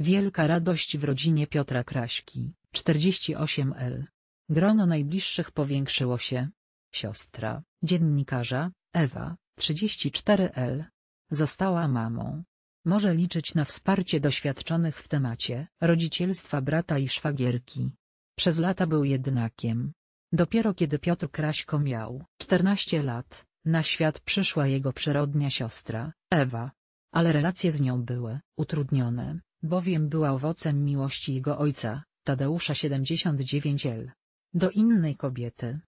Wielka radość w rodzinie Piotra Kraśki, 48L. Grono najbliższych powiększyło się. Siostra, dziennikarza, Ewa, 34L. Została mamą. Może liczyć na wsparcie doświadczonych w temacie rodzicielstwa brata i szwagierki. Przez lata był jednakiem. Dopiero kiedy Piotr Kraśko miał 14 lat, na świat przyszła jego przyrodnia siostra, Ewa. Ale relacje z nią były utrudnione, bowiem była owocem miłości jego ojca, Tadeusza 79L. Do innej kobiety.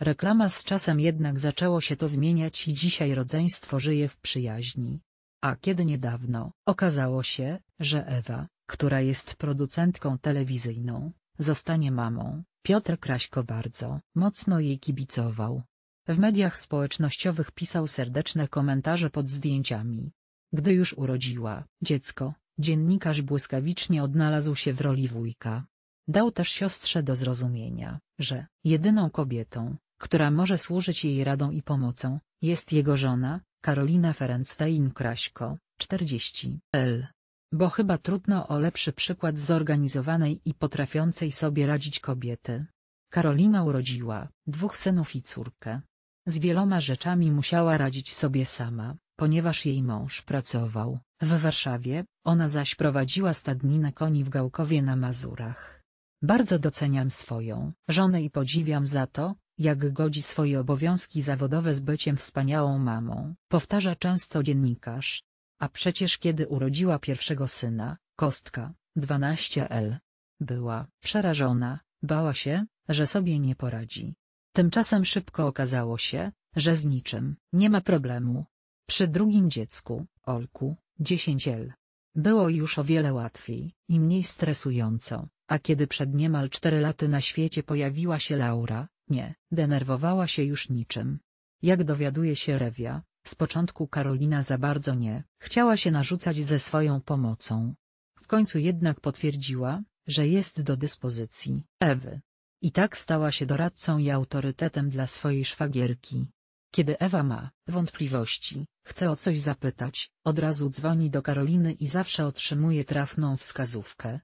Reklama z czasem jednak zaczęło się to zmieniać i dzisiaj rodzeństwo żyje w przyjaźni. A kiedy niedawno, okazało się, że Ewa, która jest producentką telewizyjną, zostanie mamą, Piotr Kraśko bardzo mocno jej kibicował. W mediach społecznościowych pisał serdeczne komentarze pod zdjęciami, gdy już urodziła dziecko, dziennikarz błyskawicznie odnalazł się w roli wujka. Dał też siostrze do zrozumienia, że jedyną kobietą, która może służyć jej radą i pomocą, jest jego żona, Karolina Ferenstein-Kraśko, 40 L. Bo chyba trudno o lepszy przykład zorganizowanej i potrafiącej sobie radzić kobiety. Karolina urodziła dwóch synów i córkę. Z wieloma rzeczami musiała radzić sobie sama. Ponieważ jej mąż pracował w Warszawie, ona zaś prowadziła stadninę koni w Gałkowie na Mazurach. Bardzo doceniam swoją żonę i podziwiam za to, jak godzi swoje obowiązki zawodowe z byciem wspaniałą mamą, powtarza często dziennikarz. A przecież kiedy urodziła pierwszego syna, Kostka, 12L, była przerażona, bała się, że sobie nie poradzi. Tymczasem szybko okazało się, że z niczym nie ma problemu. Przy drugim dziecku, Olku, dziesięciel. Było już o wiele łatwiej i mniej stresująco, a kiedy przed niemal 4 laty na świecie pojawiła się Laura, nie, denerwowała się już niczym. Jak dowiaduje się Rewia, z początku Karolina za bardzo nie chciała się narzucać ze swoją pomocą. W końcu jednak potwierdziła, że jest do dyspozycji Ewy. I tak stała się doradcą i autorytetem dla swojej szwagierki. Kiedy Ewa ma wątpliwości, chce o coś zapytać, od razu dzwoni do Karoliny i zawsze otrzymuje trafną wskazówkę.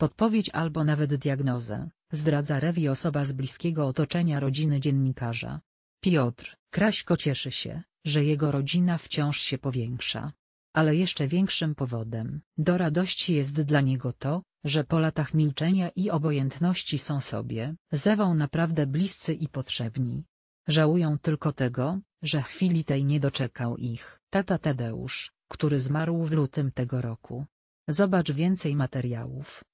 Podpowiedź albo nawet diagnozę, zdradza rewi osoba z bliskiego otoczenia rodziny dziennikarza. Piotr Kraśko cieszy się, że jego rodzina wciąż się powiększa. Ale jeszcze większym powodem do radości jest dla niego to, że po latach milczenia i obojętności są sobie zewą naprawdę bliscy i potrzebni. Żałują tylko tego, że chwili tej nie doczekał ich tata Tadeusz, który zmarł w lutym tego roku. Zobacz więcej materiałów.